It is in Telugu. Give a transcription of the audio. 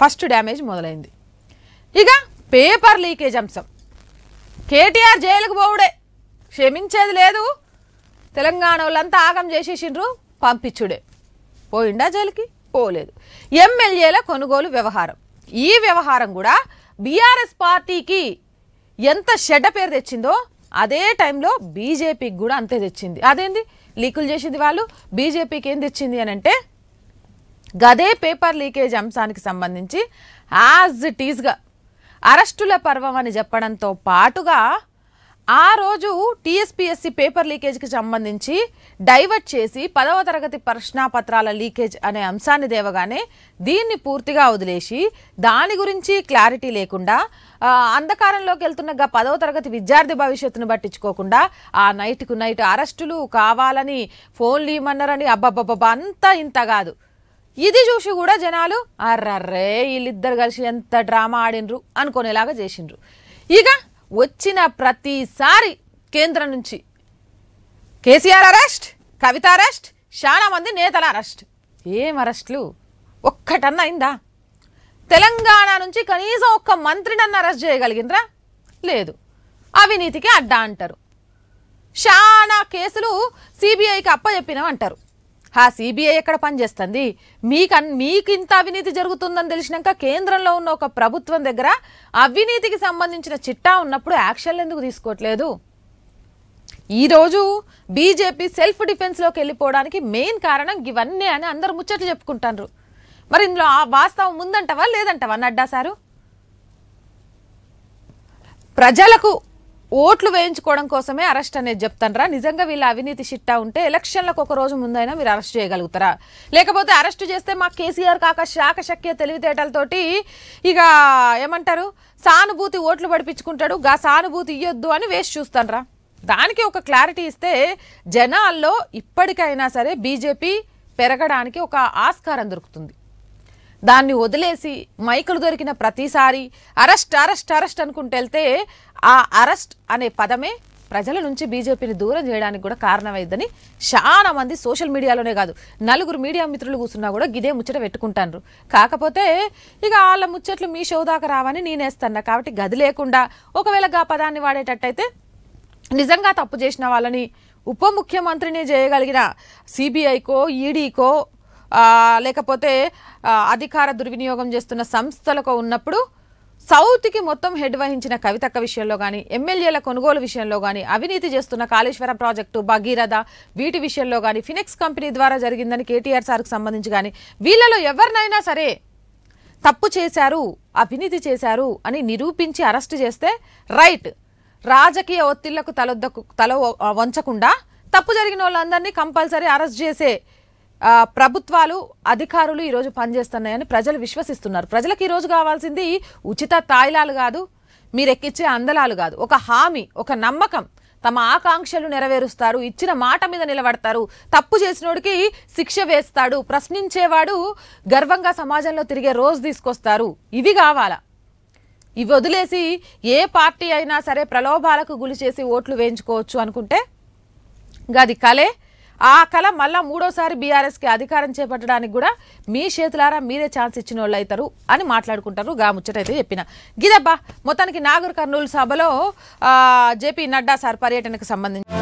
ఫస్ట్ డ్యామేజ్ మొదలైంది ఇక పేపర్ లీకేజ్ అంశం కేటీఆర్ జైలుకు పోవుడే క్షమించేది లేదు తెలంగాణ వాళ్ళంతా ఆగం చేసేసిండ్రు పంపించుడే పోయిండా జైలుకి పోలేదు ఎమ్మెల్యేల కొనుగోలు వ్యవహారం ఈ వ్యవహారం కూడా బీఆర్ఎస్ పార్టీకి ఎంత షెడ్డ పేరు తెచ్చిందో అదే టైంలో బీజేపీకి కూడా అంతే తెచ్చింది అదేంది లీకులు చేసింది వాళ్ళు బీజేపీకి ఏం తెచ్చింది అని అంటే గదే పేపర్ లీకేజ్ అంశానికి సంబంధించి యాజ్ ఇట్ ఈజ్గా అరెస్టుల పర్వం అని చెప్పడంతో పాటుగా ఆ రోజు టీఎస్పీఎస్సీ పేపర్ లీకేజ్కి సంబంధించి డైవర్ట్ చేసి పదవ తరగతి ప్రశ్నాపత్రాల లీకేజ్ అనే అంశాన్ని దేవగానే దీన్ని పూర్తిగా వదిలేసి దాని గురించి క్లారిటీ లేకుండా అంధకారంలోకి వెళ్తున్న పదవ తరగతి విద్యార్థి భవిష్యత్తును పట్టించుకోకుండా ఆ నైట్కు నైట్ అరెస్టులు కావాలని ఫోన్లు ఇవ్వమన్నారని అబ్బబ్బబ్బబ్బ అంతా ఇంత కాదు ఇది చూసి కూడా జనాలు అర్రర్రే వీళ్ళిద్దరు కలిసి ఎంత డ్రామా ఆడినరు అనుకునేలాగా చేసిండ్రు ఇక వచ్చిన ప్రతిసారి కేంద్రం నుంచి కేసీఆర్ అరెస్ట్ కవిత అరెస్ట్ మంది నేతల అరెస్ట్ ఏం అరెస్ట్లు ఒక్కటన్నా అయిందా తెలంగాణ నుంచి కనీసం ఒక్క మంత్రినన్న అరెస్ట్ చేయగలిగింద్రా లేదు అవినీతికి అడ్డా అంటారు చాలా కేసులు సిబిఐకి అప్పచెప్పినవి అంటారు ఆ సిబిఐ ఎక్కడ పనిచేస్తుంది మీకు మీకు ఇంత అవినీతి జరుగుతుందని తెలిసినాక కేంద్రంలో ఉన్న ఒక ప్రభుత్వం దగ్గర అవినీతికి సంబంధించిన చిట్టా ఉన్నప్పుడు యాక్షన్లు ఎందుకు తీసుకోవట్లేదు ఈరోజు బీజేపీ సెల్ఫ్ డిఫెన్స్లోకి వెళ్ళిపోవడానికి మెయిన్ కారణం ఇవన్నీ అని అందరు ముచ్చట్లు చెప్పుకుంటారు మరి ఇందులో ఆ వాస్తవం ఉందంటవా లేదంటవా నడ్డా సారు ప్రజలకు ఓట్లు వేయించుకోవడం కోసమే అరెస్ట్ అనేది చెప్తానరా నిజంగా వీళ్ళ అవినీతి చిట్టా ఉంటే ఎలక్షన్లకు ఒక రోజు ముందైనా మీరు అరెస్ట్ చేయగలుగుతారా లేకపోతే అరెస్ట్ చేస్తే మా కేసీఆర్ కాక శాఖ శక్య తెలివితేటలతోటి ఇక ఏమంటారు సానుభూతి ఓట్లు పడిపించుకుంటాడు గా సానుభూతి ఇయ్యొద్దు అని వేసి చూస్తానరా దానికి ఒక క్లారిటీ ఇస్తే జనాల్లో ఇప్పటికైనా సరే బీజేపీ పెరగడానికి ఒక ఆస్కారం దొరుకుతుంది దాన్ని వదిలేసి మైకులు దొరికిన ప్రతిసారి అరెస్ట్ అరెస్ట్ అరెస్ట్ అనుకుంటూ వెళ్తే ఆ అరెస్ట్ అనే పదమే ప్రజల నుంచి బీజేపీని దూరం చేయడానికి కూడా కారణమైందని చాలా మంది సోషల్ మీడియాలోనే కాదు నలుగురు మీడియా మిత్రులు కూర్చున్నా కూడా గిదే ముచ్చట పెట్టుకుంటాను కాకపోతే ఇక వాళ్ళ ముచ్చట్లు మీ షో దాకా రావని నేనేస్తాను కాబట్టి గది లేకుండా ఒకవేళ ఆ పదాన్ని వాడేటట్టయితే నిజంగా తప్పు చేసిన వాళ్ళని ఉప ముఖ్యమంత్రిని చేయగలిగిన సిబిఐకో ఈడీకో లేకపోతే అధికార దుర్వినియోగం చేస్తున్న సంస్థలకు ఉన్నప్పుడు సౌత్కి మొత్తం హెడ్ వహించిన కవితక్క విషయంలో కానీ ఎమ్మెల్యేల కొనుగోలు విషయంలో కానీ అవినీతి చేస్తున్న కాళేశ్వరం ప్రాజెక్టు భగీరథ వీటి విషయంలో కానీ ఫినిక్స్ కంపెనీ ద్వారా జరిగిందని కేటీఆర్ సార్కు సంబంధించి కానీ వీళ్ళలో ఎవరినైనా సరే తప్పు చేశారు అవినీతి చేశారు అని నిరూపించి అరెస్ట్ చేస్తే రైట్ రాజకీయ ఒత్తిళ్లకు తలొద్దకు తల వంచకుండా తప్పు జరిగిన వాళ్ళందరినీ కంపల్సరీ అరెస్ట్ చేసే ప్రభుత్వాలు అధికారులు ఈరోజు పనిచేస్తున్నాయని ప్రజలు విశ్వసిస్తున్నారు ప్రజలకు ఈరోజు కావాల్సింది ఉచిత తాయిలాలు కాదు మీరు ఎక్కిచ్చే అందలాలు కాదు ఒక హామీ ఒక నమ్మకం తమ ఆకాంక్షలు నెరవేరుస్తారు ఇచ్చిన మాట మీద నిలబడతారు తప్పు చేసినోడికి శిక్ష వేస్తాడు ప్రశ్నించేవాడు గర్వంగా సమాజంలో తిరిగే రోజు తీసుకొస్తారు ఇవి కావాలా ఇవి వదిలేసి ఏ పార్టీ అయినా సరే ప్రలోభాలకు గురి చేసి ఓట్లు వేయించుకోవచ్చు అనుకుంటే గది కలే ఆ కళ మళ్ళా మూడోసారి బీఆర్ఎస్కి అధికారం చేపట్టడానికి కూడా మీ చేతులారా మీరే ఛాన్స్ ఇచ్చిన వాళ్ళు అవుతారు అని మాట్లాడుకుంటారు గా ముచ్చటైతే చెప్పిన గిదబ్బా మొత్తానికి నాగర్ కర్నూలు సభలో జేపీ నడ్డా సార్ పర్యటనకు సంబంధించి